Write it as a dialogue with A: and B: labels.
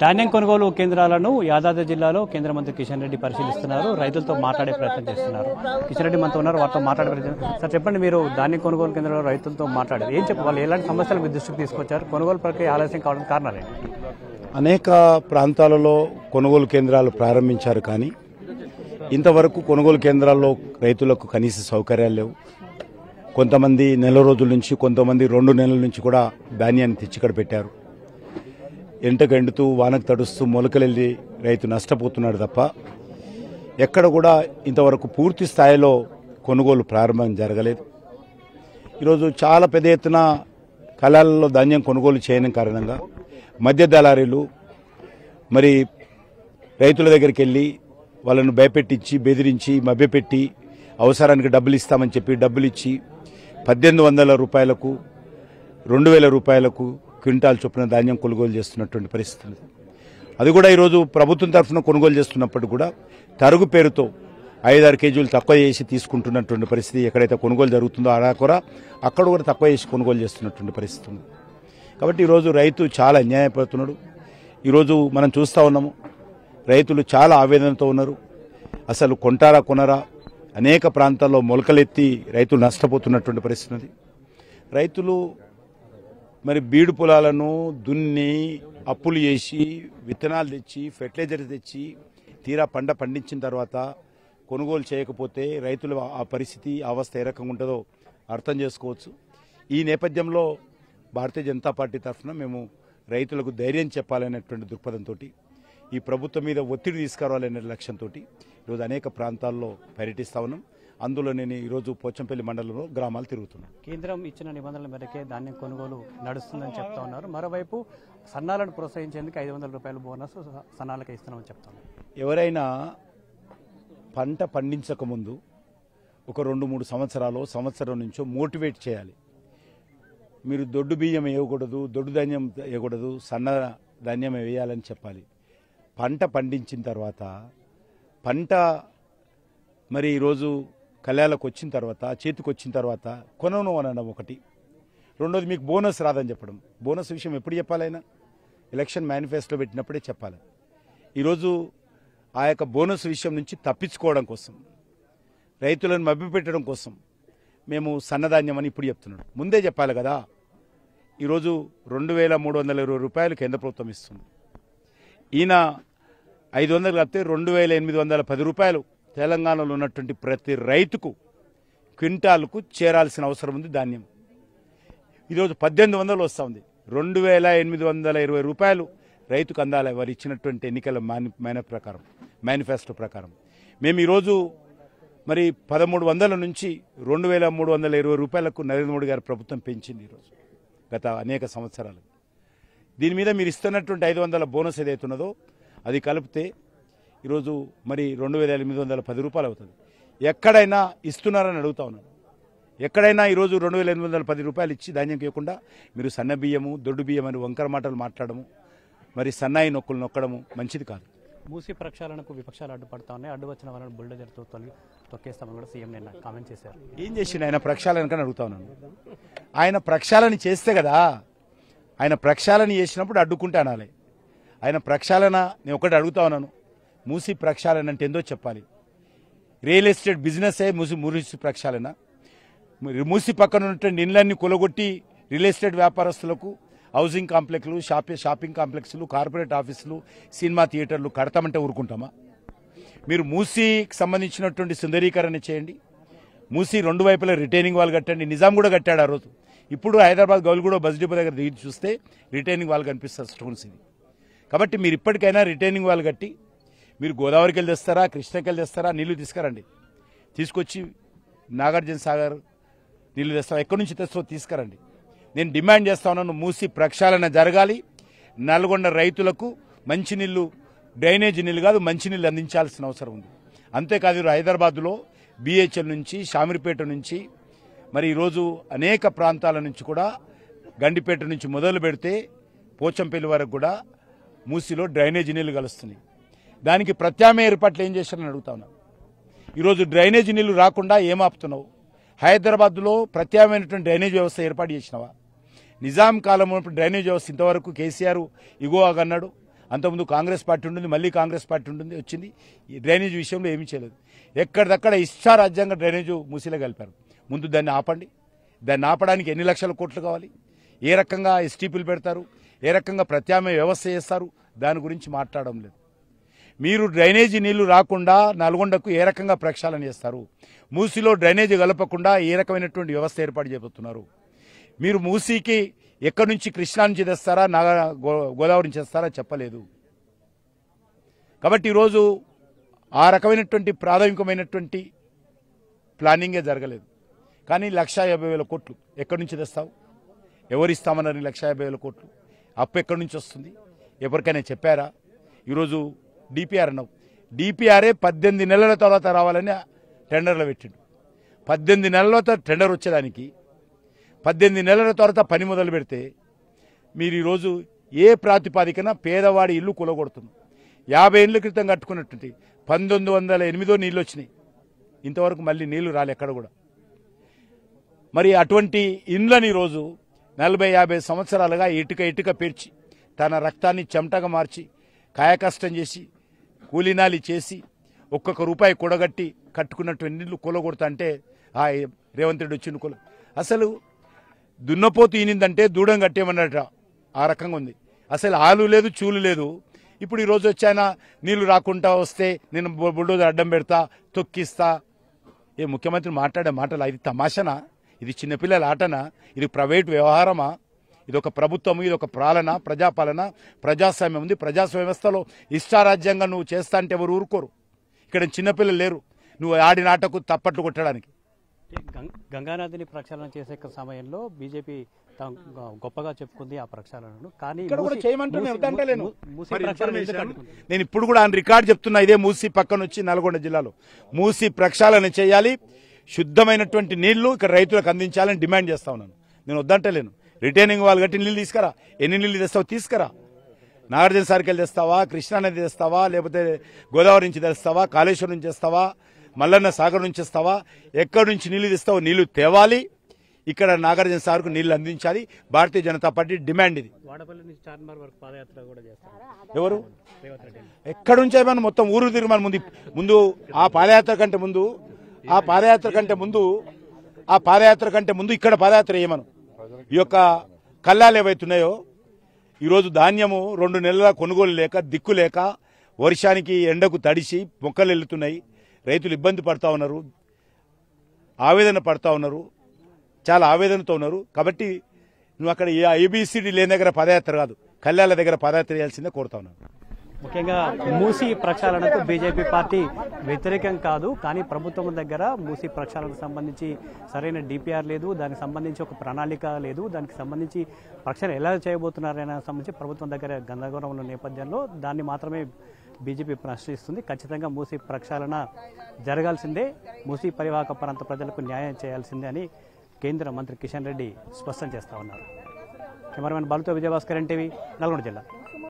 A: ధాన్యం కొనుగోలు కేంద్రాలను యాదాద్రి జిల్లాలో కేంద్ర మంత్రి కిషన్ రెడ్డి పరిశీలిస్తున్నారు రైతులతో మాట్లాడే ప్రయత్నం చేస్తున్నారు కిషన్ రెడ్డి మనతో ఉన్నారు వారితో మాట్లాడే ప్రయత్నం సార్ చెప్పండి మీరు ధాన్యం కొనుగోలు కేంద్రంలో రైతులతో మాట్లాడారు ఏం చెప్పు వాళ్ళు ఎలాంటి సమస్యలు మీ దృష్టికి తీసుకొచ్చారు కొనుగోలు ప్రక్రియ ఆలస్యం కావడం కారణాలే
B: అనేక ప్రాంతాలలో కొనుగోలు కేంద్రాలు ప్రారంభించారు కానీ ఇంతవరకు కొనుగోలు కేంద్రాల్లో రైతులకు కనీస సౌకర్యాలు లేవు కొంతమంది నెల రోజుల నుంచి కొంతమంది రెండు నెలల నుంచి కూడా ధాన్యాన్ని తెచ్చిక్కడ పెట్టారు ఎంటకు ఎండుతూ వానకు తడుస్తూ మొలకలెళ్ళి రైతు నష్టపోతున్నాడు తప్ప ఎక్కడ కూడా ఇంతవరకు పూర్తి స్థాయిలో కొనుగోలు ప్రారంభం జరగలేదు ఈరోజు చాలా పెద్ద ఎత్తున కళాలలో ధాన్యం కొనుగోలు చేయని కారణంగా మధ్య దళారీలు మరి రైతుల దగ్గరికి వెళ్ళి వాళ్ళను భయపెట్టించి బెదిరించి మభ్యపెట్టి అవసరానికి డబ్బులు ఇస్తామని చెప్పి డబ్బులు ఇచ్చి పద్దెనిమిది వందల రూపాయలకు రెండు వేల రూపాయలకు క్వింటాల్ చొప్పున ధాన్యం కొనుగోలు చేస్తున్నటువంటి పరిస్థితులు అది కూడా ఈరోజు ప్రభుత్వం తరఫున కొనుగోలు చేస్తున్నప్పటికీ కూడా తరుగు పేరుతో ఐదారు కేజీలు తక్కువ చేసి తీసుకుంటున్నటువంటి పరిస్థితి ఎక్కడైతే కొనుగోలు జరుగుతుందో అలా కూడా అక్కడ కూడా తక్కువ చేసి కొనుగోలు చేస్తున్నటువంటి పరిస్థితి ఉంది కాబట్టి ఈరోజు రైతు చాలా అన్యాయపడుతున్నాడు ఈరోజు మనం చూస్తూ ఉన్నాము రైతులు చాలా ఆవేదనతో ఉన్నారు అసలు కొంటారా కొనరా అనేక ప్రాంతాల్లో మొలకలెత్తి రైతులు నష్టపోతున్నటువంటి పరిస్థితి రైతులు మరి బీడు పొలాలను దున్ని అప్పులు చేసి విత్తనాలు తెచ్చి ఫెర్టిలైజర్ తెచ్చి తీరా పంట పండించిన తర్వాత కొనుగోలు చేయకపోతే రైతుల ఆ పరిస్థితి అవస్థ ఏ రకంగా ఉంటుందో అర్థం చేసుకోవచ్చు ఈ నేపథ్యంలో భారతీయ జనతా పార్టీ తరఫున మేము రైతులకు ధైర్యం చెప్పాలనేటువంటి దృక్పథంతో ఈ ప్రభుత్వం మీద ఒత్తిడి తీసుకురావాలనే లక్ష్యంతో ఈరోజు అనేక ప్రాంతాల్లో పర్యటిస్తా ఉన్నాం అందులో నేను ఈరోజు పోచంపల్లి మండలంలో గ్రామాలు తిరుగుతున్నాను
A: కేంద్రం ఇచ్చిన నిబంధనల మేరకే ధాన్యం కొనుగోలు నడుస్తుందని చెప్తా ఉన్నారు మరోవైపు సన్నాలను ప్రోత్సహించేందుకు ఐదు వందల రూపాయల బోనస్ సన్నాలకు ఇస్తున్నామని చెప్తాను
B: ఎవరైనా పంట పండించకముందు ఒక రెండు మూడు సంవత్సరాలు సంవత్సరం నుంచో మోటివేట్ చేయాలి మీరు దొడ్డు బియ్యం వేయకూడదు దొడ్డు ధాన్యం వేయకూడదు సన్న ధాన్యం వేయాలని చెప్పాలి పంట పండించిన తర్వాత పంట మరి ఈరోజు కళ్యాణకు వచ్చిన తర్వాత చేతికి వచ్చిన తర్వాత కొనను అనడం ఒకటి రెండోది మీకు బోనస్ రాదని చెప్పడం బోనస్ విషయం ఎప్పుడు చెప్పాలైనా ఎలక్షన్ మేనిఫెస్టో పెట్టినప్పుడే చెప్పాలి ఈరోజు ఆ యొక్క బోనస్ విషయం నుంచి తప్పించుకోవడం కోసం రైతులను మభ్యపెట్టడం కోసం మేము సన్నధాన్యం అని ఇప్పుడు చెప్తున్నాడు ముందే చెప్పాలి కదా ఈరోజు రెండు వేల మూడు వందల ఇరవై రూపాయలు కేంద్ర ప్రభుత్వం ఇస్తుంది ఈయన ఐదు వందలు కలిపితే రెండు వేల ఎనిమిది వందల పది రూపాయలు తెలంగాణలో ఉన్నటువంటి ప్రతి రైతుకు క్వింటాల్కు చేరాల్సిన అవసరం ఉంది ధాన్యం ఈరోజు పద్దెనిమిది వందలు వస్తూ ఉంది రెండు వేల ఎనిమిది వందల ఇరవై రూపాయలు రైతుకు అందాలి వారు ఇచ్చినటువంటి ఎన్నికల మాని మేన ప్రకారం మేనిఫెస్టో ప్రకారం మేము ఈరోజు మరి పదమూడు వందల నుంచి రెండు వేల మూడు వందల ఇరవై రూపాయలకు నరేంద్ర మోడీ గారి ప్రభుత్వం పెంచింది ఈరోజు గత అనేక సంవత్సరాలు దీని మీద మీరు ఇస్తున్నటువంటి ఐదు వందల బోనస్ ఏదైతే ఉన్నదో అది కలిపితే ఈరోజు మరి రెండు వేల ఎనిమిది వందల పది రూపాయలు అవుతుంది ఎక్కడైనా ఇస్తున్నారని అడుగుతా ఉన్నాను ఎక్కడైనా ఈరోజు రెండు వేల ఎనిమిది వందల పది రూపాయలు ఇచ్చి ధాన్యం ఇవ్వకుండా మీరు సన్న బియ్యము దొడ్డు బియ్యం అని వంకర మాటలు మాట్లాడము మరి సన్నాయి నొక్కులు నొక్కడము మంచిది కాదు
A: మూసి ప్రక్షాళనకు విపక్షాలు అడ్డుపడతా ఉన్నాయి అడ్డు వచ్చిన వాళ్ళని బుల్డోజర్తో తొలి తొక్కేస్తామని కూడా సీఎం నిన్న కామెంట్ చేశారు ఏం చేసింది
B: ఆయన ప్రక్షాళన కానీ అడుగుతా ఉన్నాను ఆయన ప్రక్షాళన చేస్తే కదా ఆయన ప్రక్షాళన చేసినప్పుడు అడ్డుకుంటే అనాలి ఆయన ప్రక్షాళన నేను ఒకటి అడుగుతా ఉన్నాను మూసి ప్రక్షాళన అంటే ఏందో చెప్పాలి రియల్ ఎస్టేట్ ఏ మూసి మూసి ప్రక్షాళన మూసి పక్కన ఉన్నటువంటి ఇండ్లన్నీ కొలగొట్టి రియల్ ఎస్టేట్ వ్యాపారస్తులకు హౌసింగ్ కాంప్లెక్స్లు షాపి షాపింగ్ కాంప్లెక్స్లు కార్పొరేట్ ఆఫీసులు సినిమా థియేటర్లు కడతామంటే ఊరుకుంటామా మీరు మూసీకి సంబంధించినటువంటి సుందరీకరణ చేయండి మూసీ రెండు వైపులా రిటైనింగ్ వాళ్ళు కట్టండి నిజాం కూడా కట్టాడు ఆ రోజు ఇప్పుడు హైదరాబాద్ గౌల్గూడ బస్ డిపో దగ్గర దిగి చూస్తే రిటైనింగ్ వాళ్ళు కనిపిస్తారు స్టోన్స్ ఇది కాబట్టి మీరు ఇప్పటికైనా రిటైనింగ్ వాళ్ళు కట్టి మీరు గోదావరికి వెళ్ళి తెస్తారా కృష్ణకి వెళ్ళి తెస్తారా నీళ్లు తీసుకురండి తీసుకొచ్చి నాగార్జున సాగర్ నీళ్లు తెస్తారా ఎక్కడి నుంచి తెస్తో తీసుకురండి నేను డిమాండ్ చేస్తా ఉన్నాను మూసి ప్రక్షాళన జరగాలి నల్గొండ రైతులకు మంచినీళ్ళు డ్రైనేజీ నీళ్ళు కాదు మంచినీళ్ళు అందించాల్సిన అవసరం ఉంది అంతేకాదు హైదరాబాద్లో బీహెచ్ఎల్ నుంచి షామిరిపేట నుంచి మరి ఈరోజు అనేక ప్రాంతాల నుంచి కూడా గండిపేట నుంచి మొదలు పెడితే పోచంపల్లి వరకు కూడా మూసిలో డ్రైనేజీ నీళ్ళు కలుస్తున్నాయి దానికి ప్రత్యామ్నాయ ఏర్పాట్లు ఏం చేశారని అడుగుతా ఉన్నా ఈరోజు డ్రైనేజీ నీళ్లు రాకుండా ఏం ఆపుతున్నావు హైదరాబాద్లో ప్రత్యామ్నాయమైనటువంటి డ్రైనేజ్ వ్యవస్థ ఏర్పాటు చేసినవా నిజాం కాలం ఉన్నప్పుడు డ్రైనేజ్ వ్యవస్థ ఇంతవరకు కేసీఆర్ ఇగో అన్నాడు అంతకుముందు కాంగ్రెస్ పార్టీ ఉంటుంది మళ్ళీ కాంగ్రెస్ పార్టీ ఉంటుంది వచ్చింది డ్రైనేజ్ విషయంలో ఏమీ చేయలేదు ఎక్కడిదక్కడ ఇష్టారాజ్యంగా డ్రైనేజ్ మూసిలో కలిపారు ముందు దాన్ని ఆపండి దాన్ని ఆపడానికి ఎన్ని లక్షల కోట్లు కావాలి ఏ రకంగా ఎస్టీపీలు పెడతారు ఏ రకంగా ప్రత్యామ్నాయ వ్యవస్థ చేస్తారు దాని గురించి మాట్లాడడం లేదు మీరు డ్రైనేజీ నీళ్లు రాకుండా నల్గొండకు ఏ రకంగా ప్రక్షాళన చేస్తారు మూసిలో డ్రైనేజీ కలపకుండా ఏ రకమైనటువంటి వ్యవస్థ ఏర్పాటు చేయబోతున్నారు మీరు మూసీకి ఎక్కడి నుంచి కృష్ణా నుంచి తెస్తారా నాగ గోదావరి నుంచి తెస్తారా చెప్పలేదు కాబట్టి ఈరోజు ఆ రకమైనటువంటి ప్రాథమికమైనటువంటి ప్లానింగే జరగలేదు కానీ లక్షా యాభై వేల కోట్లు ఎక్కడి నుంచి తెస్తావు ఎవరిస్తామన్నారు లక్షా యాభై వేల కోట్లు అప్పు ఎక్కడి నుంచి వస్తుంది ఎవరికైనా చెప్పారా ఈరోజు డిపిఆర్ అన్నావు డిపిఆర్ఏ పద్దెనిమిది నెలల తర్వాత రావాలని టెండర్లు పెట్టిండు పద్దెనిమిది నెలల తర్వాత టెండర్ వచ్చేదానికి పద్దెనిమిది నెలల తర్వాత పని మొదలు పెడితే మీరు ఈరోజు ఏ ప్రాతిపాదికన పేదవాడి ఇల్లు కూలగొడుతుంది యాభై ఏళ్ళ క్రితం కట్టుకున్నట్టు పంతొమ్మిది వందల ఎనిమిదో నీళ్ళు వచ్చినాయి ఇంతవరకు మళ్ళీ నీళ్లు రాలే ఎక్కడ కూడా మరి అటువంటి ఇండ్లని రోజు నలభై యాభై సంవత్సరాలుగా ఇటుక ఇటుక పేర్చి తన రక్తాన్ని చెమటగా మార్చి కాయకష్టం చేసి కూలీనాలి చేసి ఒక్కొక్క రూపాయి కూడగట్టి కట్టుకున్నటువంటి ఇల్లు కూలగొడతంటే ఆ రేవంత్ రెడ్డి వచ్చిన కూల అసలు దున్నపోతు ఈనిందంటే దూడం కట్టేమన్నట ఆ రకంగా ఉంది అసలు ఆలు లేదు చూలు లేదు ఇప్పుడు ఈరోజు వచ్చాయన నీళ్లు రాకుండా వస్తే నేను బుల్డోజర్ అడ్డం పెడతా తొక్కిస్తా ఏ ముఖ్యమంత్రి మాట్లాడే మాటలు ఇది తమాషనా ఇది చిన్నపిల్లల ఆటనా ఇది ప్రైవేట్ వ్యవహారమా ఇది ఒక ప్రభుత్వం ఇది ఒక పాలన ప్రజాపాలన ప్రజాస్వామ్యం ఉంది ప్రజాస్వామ్య వ్యవస్థలో ఇష్టారాజ్యంగా నువ్వు చేస్తా అంటే ఎవరు ఊరుకోరు ఇక్కడ చిన్నపిల్లలు లేరు నువ్వు ఆడిన ఆటకు తప్పట్లు కొట్టడానికి
A: గంగానదిని ప్రక్షాళన చేసే సమయంలో బీజేపీ గొప్పగా చెప్పుకుంది ఆ ప్రక్షాళనను కానీ
B: నేను ఇప్పుడు కూడా ఆయన రికార్డు చెప్తున్నా ఇదే మూసీ పక్కన వచ్చి నల్గొండ జిల్లాలో మూసీ ప్రక్షాళన చేయాలి శుద్ధమైనటువంటి నీళ్లు ఇక్కడ రైతులకు అందించాలని డిమాండ్ చేస్తా ఉన్నాను నేను వద్దంటలేను రిటైనింగ్ వాళ్ళు కట్టి నీళ్ళు తీసుకురా ఎన్ని నీళ్ళు తెస్తావు తీసుకురా నాగార్జున సార్కి వెళ్ళి తెస్తావా కృష్ణానది తెస్తావా లేకపోతే గోదావరి నుంచి తెస్తావా కాళేశ్వరం నుంచి తెస్తావా మల్లన్న సాగర్ నుంచి తెస్తావా ఎక్కడి నుంచి నీళ్ళు తెస్తావో నీళ్లు తేవాలి ఇక్కడ నాగార్జున సార్కు నీళ్లు అందించాలి భారతీయ జనతా పార్టీ డిమాండ్ ఇది ఎవరు ఎక్కడి నుంచి అయిపోయినా మొత్తం ఊరు తిరిగి ముందు ముందు ఆ పాదయాత్ర కంటే ముందు ఆ పాదయాత్ర కంటే ముందు ఆ పాదయాత్ర కంటే ముందు ఇక్కడ పాదయాత్ర చేయమను ఈ యొక్క కళ్ళాలు ఏవైతున్నాయో ఈరోజు ధాన్యము రెండు నెలల కొనుగోలు లేక దిక్కు లేక వర్షానికి ఎండకు తడిసి మొక్కలు వెళ్తున్నాయి రైతులు ఇబ్బంది పడతా ఉన్నారు ఆవేదన పడతా ఉన్నారు చాలా ఆవేదనతో ఉన్నారు కాబట్టి నువ్వు అక్కడ ఏబీసీడీ లేని దగ్గర పదయాత్ర కాదు కళ్యాణ దగ్గర పదయాత్ర చేయాల్సిందే కోరుతా ఉన్నాను
A: ముఖ్యంగా మూసీ ప్రక్షాళనకు బీజేపీ పార్టీ వ్యతిరేకం కాదు కానీ ప్రభుత్వం దగ్గర మూసీ ప్రక్షాళనకు సంబంధించి సరైన డిపిఆర్ లేదు దానికి సంబంధించి ఒక ప్రణాళిక లేదు దానికి సంబంధించి ప్రక్షాళన ఎలా చేయబోతున్నారనే సంబంధించి ప్రభుత్వం దగ్గర గందరగోళం ఉన్న నేపథ్యంలో దాన్ని మాత్రమే బీజేపీ ప్రశ్నిస్తుంది ఖచ్చితంగా మూసీ ప్రక్షాళన జరగాల్సిందే మూసీ పరివాహక ప్రాంత ప్రజలకు న్యాయం చేయాల్సిందే అని కేంద్ర మంత్రి కిషన్ రెడ్డి స్పష్టం చేస్తా ఉన్నారు కెమెరామెన్ బాలుతో విజయభాస్కర్ ఎన్టీవీ నల్గొండ జిల్లా